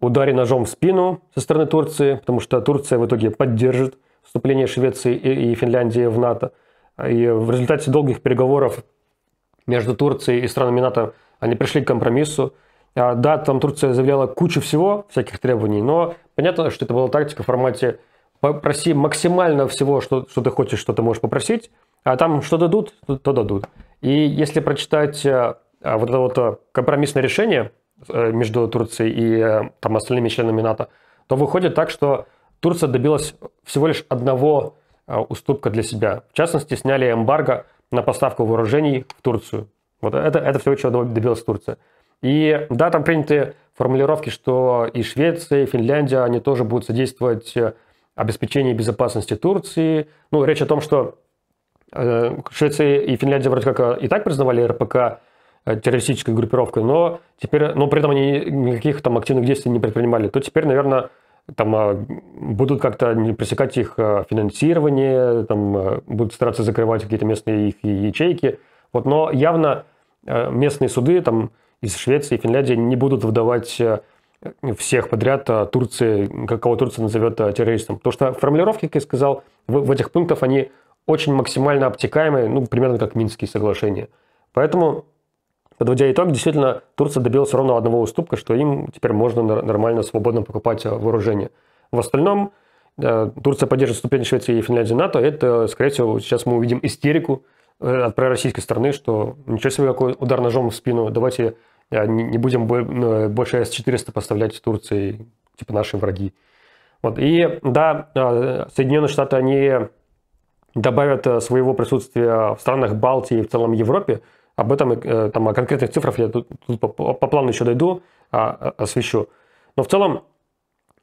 ударе ножом в спину со стороны Турции, потому что Турция в итоге поддержит вступление Швеции и, и Финляндии в НАТО. И в результате долгих переговоров между Турцией и странами НАТО они пришли к компромиссу, а, да, там Турция заявляла кучу всего, всяких требований, но понятно, что это была тактика в формате попроси максимально всего, что, что ты хочешь, что ты можешь попросить, а там что дадут, то дадут. И если прочитать э, а, вот это вот э, компромиссное решение э, между Турцией и там, остальными членами НАТО, то выходит так, что Турция добилась всего лишь одного уступка для себя. В частности, сняли эмбарго на поставку вооружений в Турцию. Вот это, это все, чего добилась Турция. И да, там приняты формулировки, что и Швеция, и Финляндия, они тоже будут содействовать э, обеспечению безопасности Турции. Ну, речь о том, что э, Швеция и Финляндия вроде как э, и так признавали РПК террористической группировкой, но теперь, но при этом они никаких там активных действий не предпринимали. То теперь, наверное, там будут как-то пресекать их финансирование, там будут стараться закрывать какие-то местные их ячейки. Вот, но явно местные суды там из Швеции и Финляндии не будут выдавать э, всех подряд а, Турции, какого Турция назовет а, террористом. Потому что формулировки, как я сказал, в, в этих пунктах они очень максимально обтекаемые, ну, примерно как Минские соглашения. Поэтому, подводя итог, действительно, Турция добилась ровно одного уступка, что им теперь можно нормально, свободно покупать а, вооружение. В остальном, э, Турция поддержит ступень Швеции и Финляндии НАТО, это, скорее всего, сейчас мы увидим истерику э, от пророссийской стороны, что ничего себе, какой удар ножом в спину, давайте а не будем ну, больше С-400 поставлять Турции, типа наши враги. Вот. И да, а, Соединенные Штаты, они добавят э, своего присутствия в странах Балтии и в целом Европе. Об этом, э, там, о конкретных цифрах я тут, тут по, по плану еще дойду, а, освещу. Но в целом,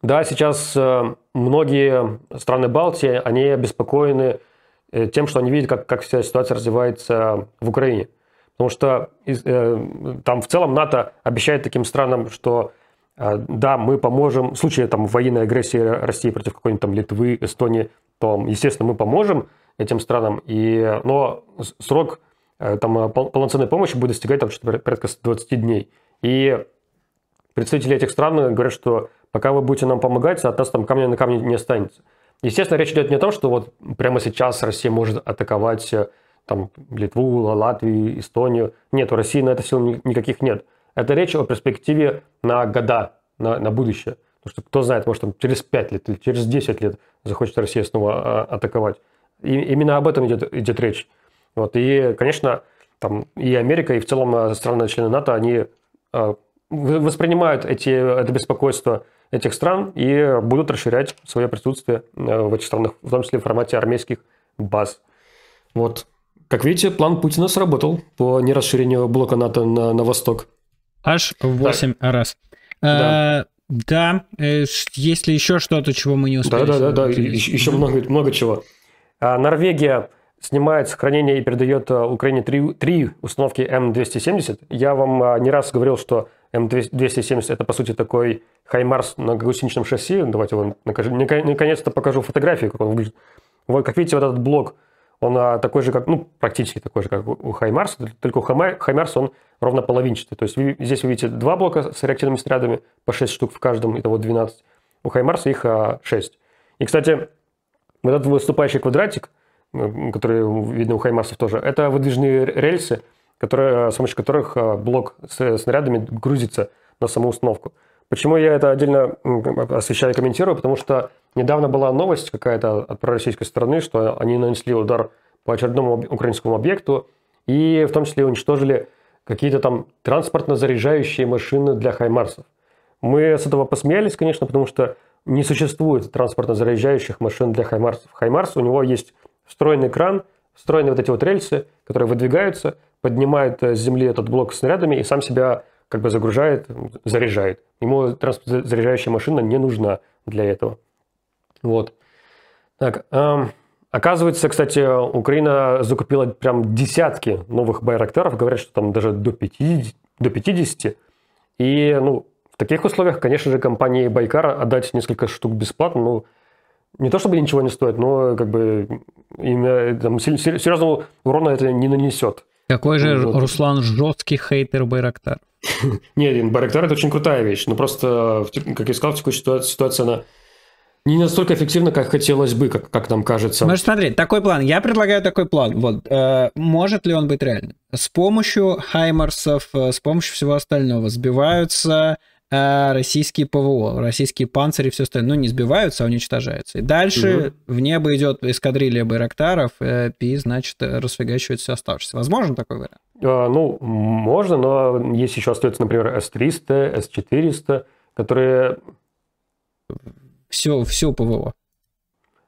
да, сейчас э, многие страны Балтии, они обеспокоены тем, что они видят, как, как вся ситуация развивается в Украине – Потому что э, там в целом НАТО обещает таким странам, что э, да, мы поможем, в случае там, военной агрессии России против какой-нибудь там Литвы, Эстонии, то, естественно, мы поможем этим странам, и, но срок э, там, э, полноценной помощи будет достигать там, порядка 20 дней. И представители этих стран э, говорят, что пока вы будете нам помогать, от нас там камня на камне не останется. Естественно, речь идет не о том, что вот прямо сейчас Россия может атаковать э, там, Литву, Латвию, Эстонию. Нет, у России на это сил никаких нет. Это речь о перспективе на года, на, на будущее. Потому что кто знает, может, там через 5 лет или через 10 лет захочет Россия снова а, атаковать. И именно об этом идет, идет речь. Вот. И, конечно, там и Америка, и в целом э, страны-члены НАТО, они а, воспринимают эти, это беспокойство этих стран и будут расширять свое присутствие э, в этих странах, в том числе в формате армейских баз. Вот как видите, план Путина сработал по нерасширению блока НАТО на, на восток. Аж в 8 так. раз. Да. А, да, э, есть ли еще что-то, чего мы не успели? Да, да, да, да. еще много, много чего. А, Норвегия снимает сохранение и передает э, Украине три, три установки М270. Я вам не раз говорил, что М270 это по сути такой Хаймарс на гусеничном шасси. Давайте вам наконец-то покажу фотографию, как он выглядит. Вот, как видите, вот этот блок он а, такой же, как, ну, практически такой же, как у Хаймарса, только у Хаймарс он ровно половинчатый. То есть вы, здесь вы видите два блока с реактивными снарядами, по 6 штук в каждом, итого 12. У Хаймарса их 6. А, И, кстати, вот этот выступающий квадратик, э, который видно у Хаймарсов тоже, это выдвижные рельсы, которые, с помощью которых а, блок с снарядами грузится на саму установку. Почему я это отдельно освещаю и комментирую? Потому что недавно была новость какая-то от пророссийской стороны, что они нанесли удар по очередному украинскому объекту и в том числе уничтожили какие-то там транспортно заряжающие машины для хаймарсов. Мы с этого посмеялись, конечно, потому что не существует транспортно заряжающих машин для хаймарсов. Хаймарс, у него есть встроенный кран, встроены вот эти вот рельсы, которые выдвигаются, поднимают э, с земли этот блок с снарядами и сам себя как бы загружает, заряжает. Ему заряжающая машина не нужна для этого. Вот. Так, эм, оказывается, кстати, Украина закупила прям десятки новых байрактеров, говорят, что там даже до 50, до 50. И, ну, в таких условиях, конечно же, компании Байкара отдать несколько штук бесплатно, ну, не то чтобы ничего не стоит, но как бы им, э, там, серьезного урона это не нанесет. Какой же вот. Руслан жесткий хейтер Байрактар. Нет, байрактар – это очень крутая вещь. Но ну, просто, э, как я сказал, в текущей ситуации она не настолько эффективна, как хотелось бы, как, как нам кажется. Ну, смотри, такой план. Я предлагаю такой план. Вот, э, может ли он быть реальным? С помощью хаймарсов, э, с помощью всего остального сбиваются э, российские ПВО, российские панцири и все остальное. Ну, не сбиваются, а уничтожаются. И дальше угу. в небо идет эскадрилья Байрактаров, э, и, значит, э, расфигачивает все оставшееся. Возможно такой вариант? А, ну, можно, но есть еще остается, например, S300, S400, которые... Все, все ПВО.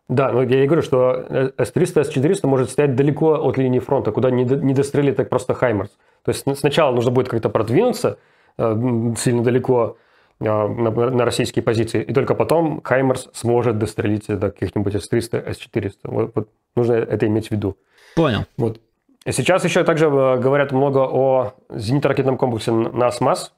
Да, но я и говорю, что S300, S400 может стоять далеко от линии фронта, куда не, не дострелит так просто Хаймерс. То есть сначала нужно будет как-то продвинуться э, сильно далеко э, на, на российские позиции, и только потом Хаймерс сможет дострелить до каких-нибудь S300, S400. Вот, вот нужно это иметь в виду. Понял. Вот. Сейчас еще также э, говорят много о зенитно-ракетном комплексе НАСМАС,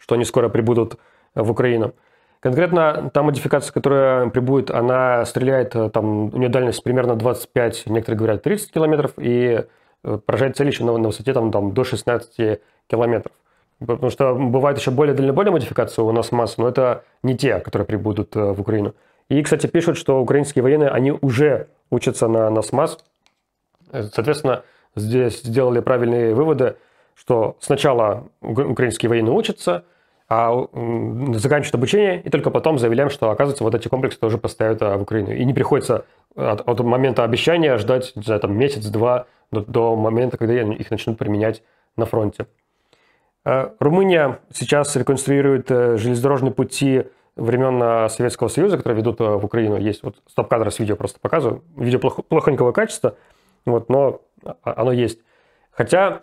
что они скоро прибудут в Украину. Конкретно та модификация, которая прибудет, она стреляет, э, там, у нее дальность примерно 25, некоторые говорят 30 километров, и э, поражает цель еще на, на высоте там, там, до 16 километров. Потому что бывают еще более дальнобойные модификации у нас масса, но это не те, которые прибудут в Украину. И, кстати, пишут, что украинские военные, они уже учатся на НАСМАС, Соответственно, здесь сделали правильные выводы, что сначала украинские военные учатся, а заканчивают обучение, и только потом заявляем, что, оказывается, вот эти комплексы тоже поставят а, в Украину. И не приходится от, от момента обещания ждать не знаю, там, месяц-два до, до момента, когда их начнут применять на фронте. Э, Румыния сейчас реконструирует э, железнодорожные пути времен а, Советского Союза, которые ведут э, в Украину. Есть вот стоп-кадр с видео просто показываю. Видео плох, плохонького качества – вот, но а, оно есть. Хотя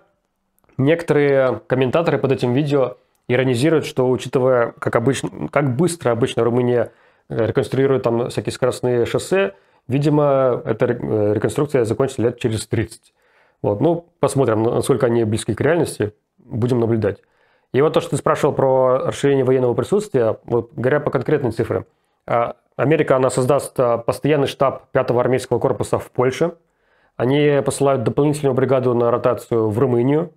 некоторые комментаторы под этим видео иронизируют, что учитывая, как, обычно, как быстро обычно Румыния э, реконструирует там всякие скоростные шоссе, видимо, эта э, реконструкция закончится лет через 30. Вот. Ну, посмотрим, насколько они близки к реальности, будем наблюдать. И вот то, что ты спрашивал про расширение военного присутствия, вот говоря по конкретной цифре, а, Америка, она создаст а, постоянный штаб 5-го армейского корпуса в Польше, они посылают дополнительную бригаду на ротацию в Румынию,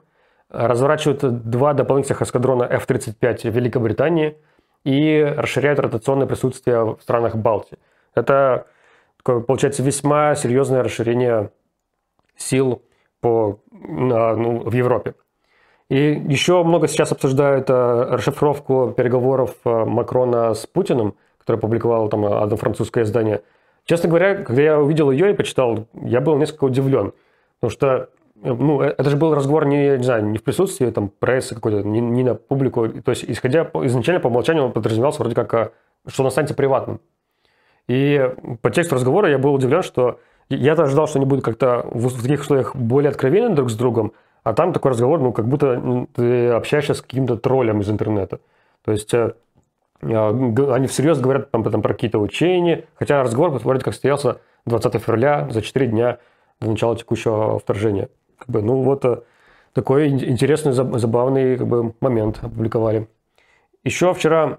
разворачивают два дополнительных эскадрона F-35 в Великобритании и расширяют ротационное присутствие в странах Балтии. Это, получается, весьма серьезное расширение сил по, ну, в Европе. И еще много сейчас обсуждают э, расшифровку переговоров э, Макрона с Путиным, который публиковал там одно французское издание – Честно говоря, когда я увидел ее и почитал, я был несколько удивлен. Потому что ну, э, это же был разговор не, не знаю, не в присутствии там, прессы какой-то, не, не на публику. То есть, исходя изначально по умолчанию, он подразумевался вроде как, а, что он останется приватным. И по тексту разговора я был удивлен, что я-то ожидал, что они будут как-то в таких условиях более откровенны друг с другом, а там такой разговор, ну, как будто ты общаешься с каким-то троллем из интернета. То есть э, а, они всерьез говорят там, там про какие-то учения, хотя разговор вроде как состоялся 20 февраля, за 4 дня до начала текущего вторжения. Как бы, ну вот э, такой интересный, забавный как бы, момент опубликовали. Еще вчера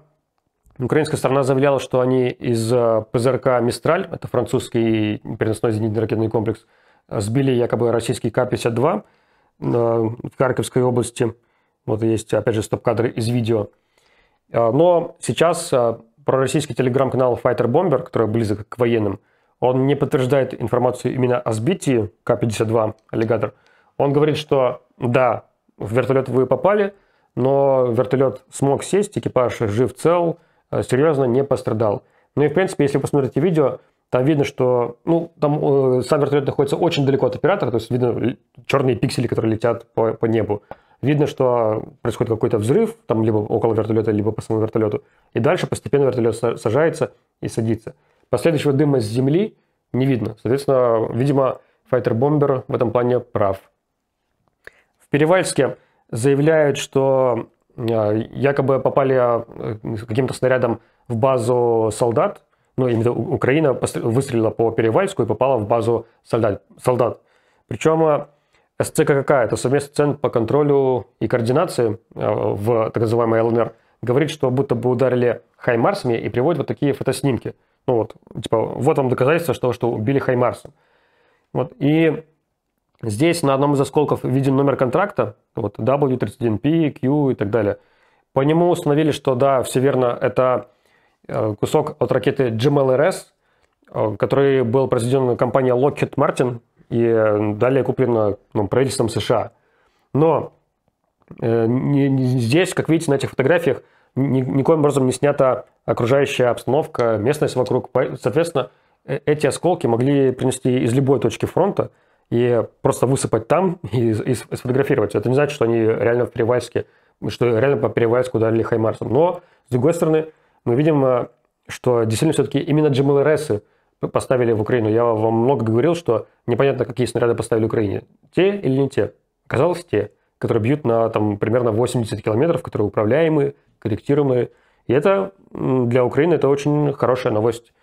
украинская сторона заявляла, что они из э, ПЗРК «Мистраль», это французский переносной зенитно-ракетный комплекс, э, сбили якобы российский К-52 в Харьковской области. Вот есть, опять же, стоп-кадры из видео – Э, но сейчас э, пророссийский телеграм-канал Fighter Bomber, который близок к военным, он не подтверждает информацию именно о сбитии К-52 «Аллигатор». Он говорит, что да, в вертолет вы попали, но вертолет смог сесть, экипаж жив, цел, э, серьезно не пострадал. Ну и, в принципе, если вы посмотрите видео, там видно, что ну, там э, сам вертолет находится очень далеко от оператора, то есть видно черные пиксели, которые летят по, по небу видно, что происходит какой-то взрыв, там либо около вертолета, либо по самому вертолету. И дальше постепенно вертолет сажается и садится. Последующего дыма с земли не видно. Соответственно, видимо, файтер-бомбер в этом плане прав. В Перевальске заявляют, что э, якобы попали э, каким-то снарядом в базу солдат. Ну, именно Украина выстрелила по Перевальску и попала в базу солдат. солдат. Причем э, СЦК какая? Это совместный центр по контролю и координации э, в так называемой ЛНР. Говорит, что будто бы ударили Хаймарсами и приводит вот такие фотоснимки. Ну вот, типа, вот вам доказательство, что, что убили Хаймарсом. Вот, и здесь на одном из осколков виден номер контракта, вот W31P, Q и так далее. По нему установили, что да, все верно, это э, кусок от ракеты GMLRS, э, который был произведен компанией Lockheed Martin и далее куплено ну, правительством США. Но э, не, не, здесь, как видите на этих фотографиях, ни, никоим образом не снята окружающая обстановка, местность вокруг. Соответственно, э, эти осколки могли принести из любой точки фронта и просто высыпать там и, и сфотографировать. Это не значит, что они реально в Перевальске, что реально по Перевальску ударили Хаймарсом. Но, с другой стороны, мы видим, э, что действительно все-таки именно Джамилересы поставили в Украину. Я вам много говорил, что непонятно, какие снаряды поставили Украине. Те или не те? Оказалось, те, которые бьют на там, примерно 80 километров, которые управляемые, корректируемые. И это для Украины это очень хорошая новость.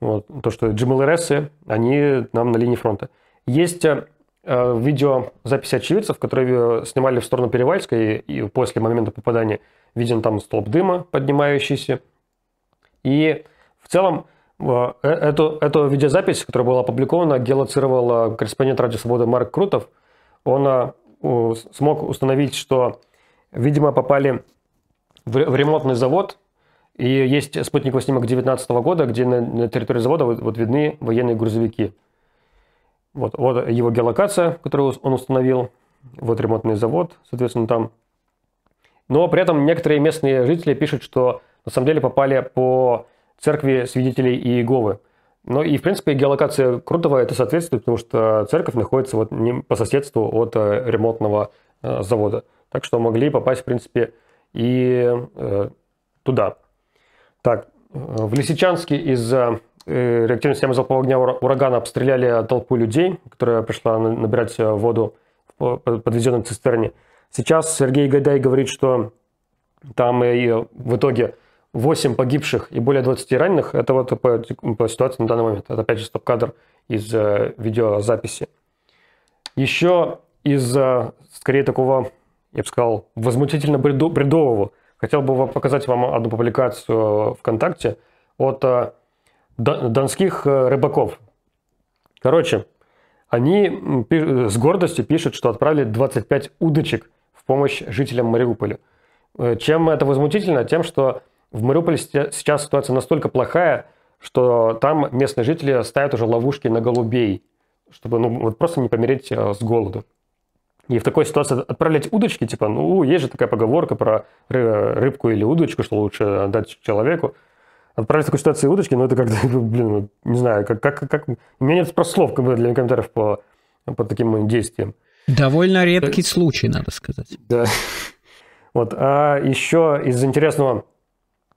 Вот, то, что GMLRS, они нам на линии фронта. Есть э, э видео записи очевидцев, которые э, снимали в сторону Перевальска, и, и после момента попадания виден там столб дыма поднимающийся. И в целом Э, эту, эту видеозапись, которая была опубликована, геолоцировал корреспондент Радио Свободы Марк Крутов. Он а, смог установить, что, видимо, попали в, в ремонтный завод, и есть спутниковый снимок 2019 года, где на, на территории завода вот, вот видны военные грузовики. Вот, вот его геолокация, которую он установил, вот ремонтный завод, соответственно, там. Но при этом некоторые местные жители пишут, что на самом деле попали по церкви свидетелей Иеговы. Ну и, в принципе, геолокация Крутого это соответствует, потому что церковь находится вот по соседству от э, ремонтного э, завода. Так что могли попасть, в принципе, и э, туда. Так, в Лисичанске из-за реактивной системы залпового огня урагана обстреляли толпу людей, которая пришла набирать воду в подвезенной цистерне. Сейчас Сергей Гайдай говорит, что там и в итоге 8 погибших и более 20 раненых. Это вот по, по ситуации на данный момент. Это опять же стоп-кадр из э, видеозаписи. Еще из, э, скорее, такого, я бы сказал, возмутительно бредо бредового. Хотел бы показать вам одну публикацию ВКонтакте от э, донских э, рыбаков. Короче, они с гордостью пишут, что отправили 25 удочек в помощь жителям Мариуполя. Э, чем это возмутительно? Тем, что в Мариуполе сейчас ситуация настолько плохая, что там местные жители ставят уже ловушки на голубей, чтобы ну, вот просто не помереть э, с голоду. И в такой ситуации отправлять удочки, типа, ну, есть же такая поговорка про рыбку или удочку, что лучше дать человеку. Отправлять в такой ситуации удочки, ну, это как-то, ну, блин, не знаю, как, как, как... У меня нет просто слов как бы для комментариев по, по таким моим действиям. Довольно редкий э, случай, надо сказать. Да. Вот. А еще из интересного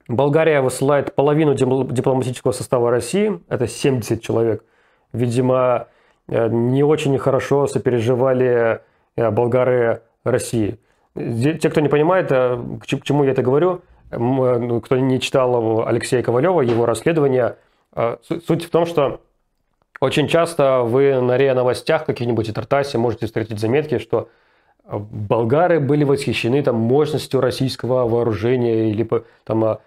Болгария высылает половину дипломатического состава России, это 70 человек. Видимо, э, не очень хорошо сопереживали э, болгары России. Те, кто не понимает, э, к чему я это говорю, ну, кто не читал Алексея Ковалева, его расследование, суть в том, что очень часто вы на РИА новостях каких-нибудь и Тартасе можете встретить заметки, что болгары были восхищены там, мощностью российского вооружения или там, а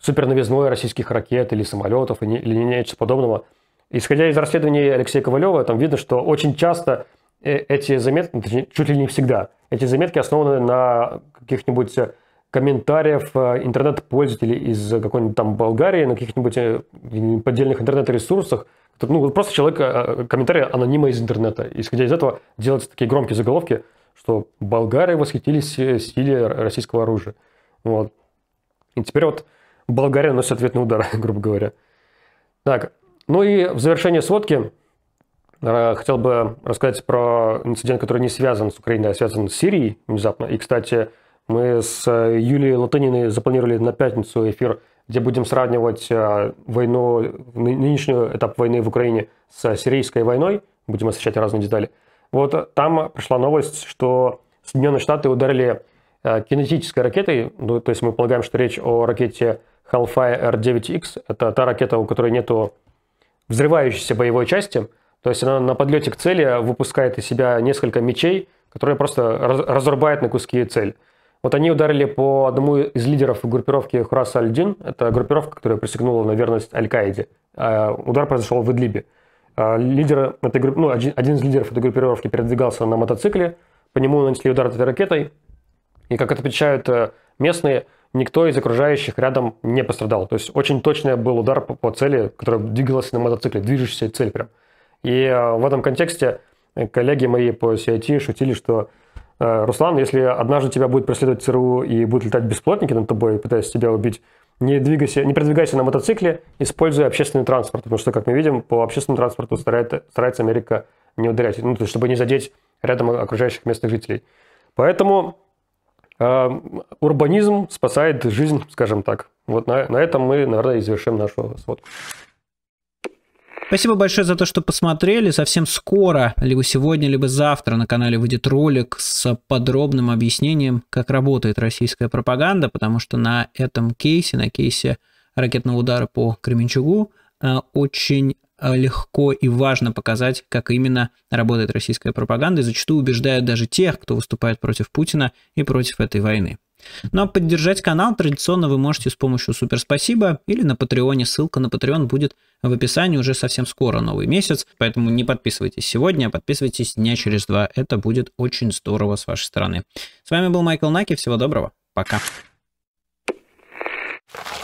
суперновизной российских ракет или самолетов или, нечто подобного. Исходя из расследований Алексея Ковалева, там видно, что очень часто э, эти заметки, точнее, чуть ли не всегда, эти заметки основаны на каких-нибудь э, комментариев э, интернет-пользователей из какой-нибудь там Болгарии, на каких-нибудь поддельных интернет-ресурсах. Ну, просто человек, комментарий анонима из интернета. Исходя из этого делаются такие громкие заголовки, что болгары восхитились силе российского оружия. Вот. И теперь вот Болгария наносит ответный удар, грубо говоря. Так, ну и в завершение сводки э, хотел бы рассказать про инцидент, который не связан с Украиной, а связан с Сирией внезапно. И, кстати, мы с э, Юлией Латыниной запланировали на пятницу эфир, где будем сравнивать э, войну, нынешнюю этап войны в Украине с сирийской войной. Будем освещать разные детали. Вот там пришла новость, что Соединенные Штаты ударили кинетической ракетой, ну, то есть мы полагаем, что речь о ракете Hellfire R9X. Это та ракета, у которой нету взрывающейся боевой части. То есть она на подлете к цели выпускает из себя несколько мечей, которые просто разрубают на куски цель. Вот они ударили по одному из лидеров группировки Хурас аль Это группировка, которая присягнула на верность Аль-Каиде. А, удар произошел в Идлибе. А, лидер этой группы, ну, один из лидеров этой группировки передвигался на мотоцикле. По нему нанесли удар этой ракетой. И как это отвечают э, местные, никто из окружающих рядом не пострадал. То есть очень точный был удар по, по цели, которая двигалась на мотоцикле, движущаяся цель прям. И э, в этом контексте э, коллеги мои по CIT шутили, что э, Руслан, если однажды тебя будет преследовать ЦРУ и будут летать бесплотники, над тобой, пытаясь тебя убить, не, двигайся, не передвигайся на мотоцикле, используя общественный транспорт, потому что, как мы видим, по общественному транспорту старается старается Америка не ударять, ну, то есть, чтобы не задеть рядом окружающих местных жителей. Поэтому Эм, урбанизм спасает жизнь, скажем так. Вот на, на этом мы, наверное, и завершим нашу сводку. Спасибо большое за то, что посмотрели. Совсем скоро, либо сегодня, либо завтра на канале выйдет ролик с подробным объяснением, как работает российская пропаганда, потому что на этом кейсе, на кейсе ракетного удара по Кременчугу, э, очень а, легко и важно показать, как именно работает российская пропаганда, и зачастую убеждают даже тех, кто выступает против Путина и против этой войны. Ну а поддержать канал традиционно вы можете с помощью супер или на Патреоне. Ссылка на Patreon будет в описании уже совсем скоро, новый месяц. Поэтому не подписывайтесь сегодня, а подписывайтесь дня через два. Это будет очень здорово с вашей стороны. С вами был Майкл Наки. Всего доброго. Пока. you